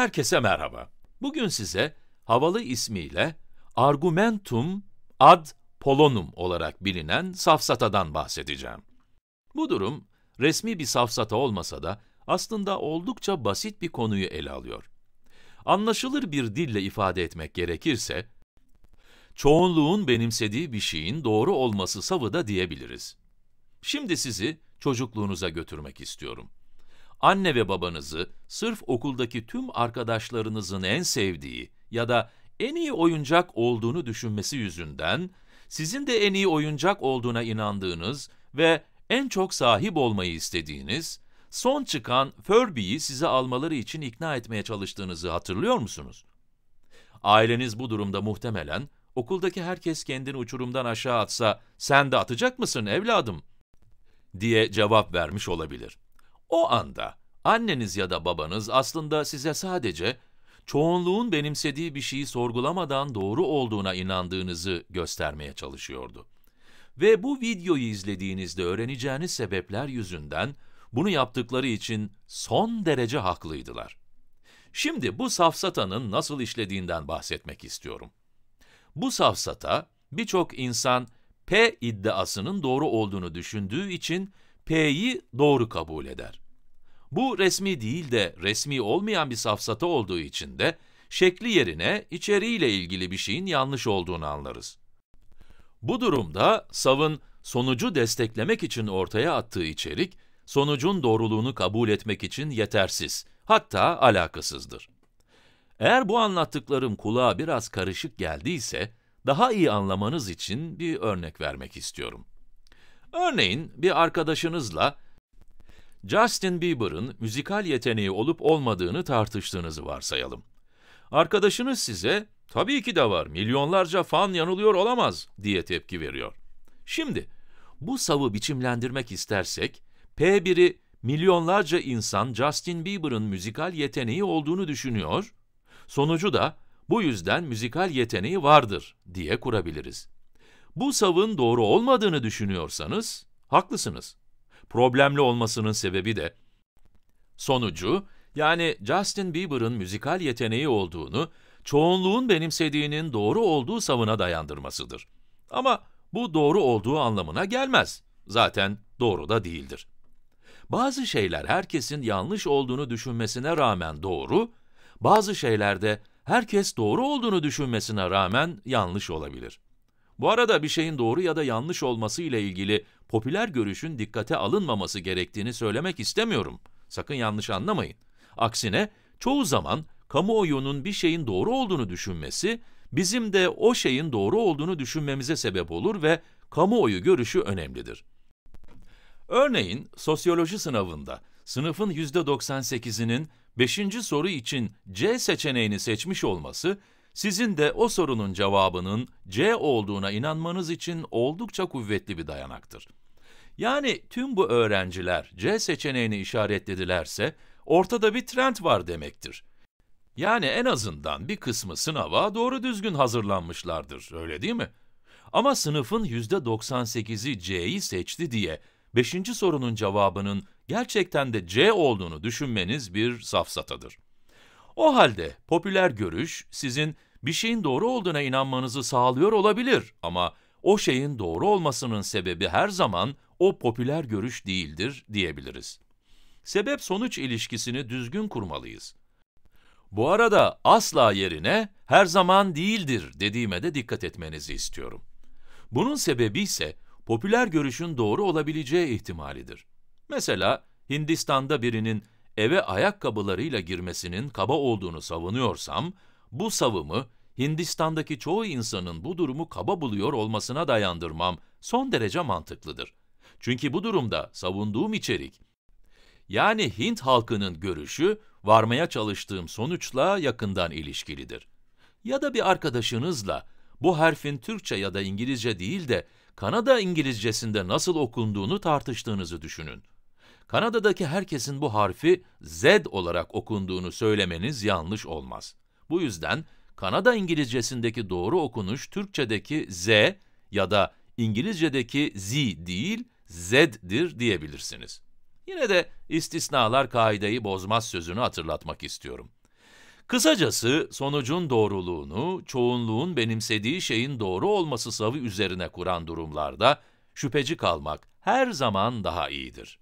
Herkese merhaba. Bugün size havalı ismiyle argumentum ad polonum olarak bilinen safsatadan bahsedeceğim. Bu durum resmi bir safsata olmasa da aslında oldukça basit bir konuyu ele alıyor. Anlaşılır bir dille ifade etmek gerekirse, çoğunluğun benimsediği bir şeyin doğru olması savı da diyebiliriz. Şimdi sizi çocukluğunuza götürmek istiyorum anne ve babanızı sırf okuldaki tüm arkadaşlarınızın en sevdiği ya da en iyi oyuncak olduğunu düşünmesi yüzünden, sizin de en iyi oyuncak olduğuna inandığınız ve en çok sahip olmayı istediğiniz, son çıkan Furby'yi size almaları için ikna etmeye çalıştığınızı hatırlıyor musunuz? Aileniz bu durumda muhtemelen, okuldaki herkes kendini uçurumdan aşağı atsa, sen de atacak mısın evladım? diye cevap vermiş olabilir. O anda anneniz ya da babanız aslında size sadece çoğunluğun benimsediği bir şeyi sorgulamadan doğru olduğuna inandığınızı göstermeye çalışıyordu. Ve bu videoyu izlediğinizde öğreneceğiniz sebepler yüzünden bunu yaptıkları için son derece haklıydılar. Şimdi bu safsatanın nasıl işlediğinden bahsetmek istiyorum. Bu safsata birçok insan P iddiasının doğru olduğunu düşündüğü için P'yi doğru kabul eder. Bu resmi değil de resmi olmayan bir safsata olduğu için de şekli yerine içeriğiyle ilgili bir şeyin yanlış olduğunu anlarız. Bu durumda savın sonucu desteklemek için ortaya attığı içerik, sonucun doğruluğunu kabul etmek için yetersiz, hatta alakasızdır. Eğer bu anlattıklarım kulağa biraz karışık geldiyse, daha iyi anlamanız için bir örnek vermek istiyorum. Örneğin bir arkadaşınızla Justin Bieber'ın müzikal yeteneği olup olmadığını tartıştığınızı varsayalım. Arkadaşınız size, tabii ki de var, milyonlarca fan yanılıyor olamaz diye tepki veriyor. Şimdi, bu savı biçimlendirmek istersek, P1'i milyonlarca insan Justin Bieber'ın müzikal yeteneği olduğunu düşünüyor, sonucu da bu yüzden müzikal yeteneği vardır diye kurabiliriz bu savın doğru olmadığını düşünüyorsanız haklısınız. Problemli olmasının sebebi de sonucu yani Justin Bieber'ın müzikal yeteneği olduğunu çoğunluğun benimsediğinin doğru olduğu savına dayandırmasıdır. Ama bu doğru olduğu anlamına gelmez. Zaten doğru da değildir. Bazı şeyler herkesin yanlış olduğunu düşünmesine rağmen doğru, bazı şeylerde herkes doğru olduğunu düşünmesine rağmen yanlış olabilir. Bu arada bir şeyin doğru ya da yanlış olması ile ilgili popüler görüşün dikkate alınmaması gerektiğini söylemek istemiyorum. Sakın yanlış anlamayın. Aksine çoğu zaman kamuoyunun bir şeyin doğru olduğunu düşünmesi, bizim de o şeyin doğru olduğunu düşünmemize sebep olur ve kamuoyu görüşü önemlidir. Örneğin sosyoloji sınavında sınıfın %98'inin 5. soru için C seçeneğini seçmiş olması, sizin de o sorunun cevabının C olduğuna inanmanız için oldukça kuvvetli bir dayanaktır. Yani tüm bu öğrenciler C seçeneğini işaretledilerse ortada bir trend var demektir. Yani en azından bir kısmı sınava doğru düzgün hazırlanmışlardır, öyle değil mi? Ama sınıfın %98'i C'yi seçti diye 5. sorunun cevabının gerçekten de C olduğunu düşünmeniz bir safsatadır. O halde popüler görüş sizin bir şeyin doğru olduğuna inanmanızı sağlıyor olabilir ama o şeyin doğru olmasının sebebi her zaman o popüler görüş değildir diyebiliriz. Sebep-sonuç ilişkisini düzgün kurmalıyız. Bu arada asla yerine her zaman değildir dediğime de dikkat etmenizi istiyorum. Bunun sebebi ise popüler görüşün doğru olabileceği ihtimalidir. Mesela Hindistan'da birinin eve ayakkabılarıyla girmesinin kaba olduğunu savunuyorsam, bu savımı Hindistan'daki çoğu insanın bu durumu kaba buluyor olmasına dayandırmam son derece mantıklıdır. Çünkü bu durumda savunduğum içerik, yani Hint halkının görüşü varmaya çalıştığım sonuçla yakından ilişkilidir. Ya da bir arkadaşınızla bu harfin Türkçe ya da İngilizce değil de Kanada İngilizcesinde nasıl okunduğunu tartıştığınızı düşünün. Kanada'daki herkesin bu harfi Z olarak okunduğunu söylemeniz yanlış olmaz. Bu yüzden Kanada İngilizcesindeki doğru okunuş Türkçedeki Z ya da İngilizcedeki Z değil, Z'dir diyebilirsiniz. Yine de istisnalar kaideyi bozmaz sözünü hatırlatmak istiyorum. Kısacası sonucun doğruluğunu, çoğunluğun benimsediği şeyin doğru olması savı üzerine kuran durumlarda şüpheci kalmak her zaman daha iyidir.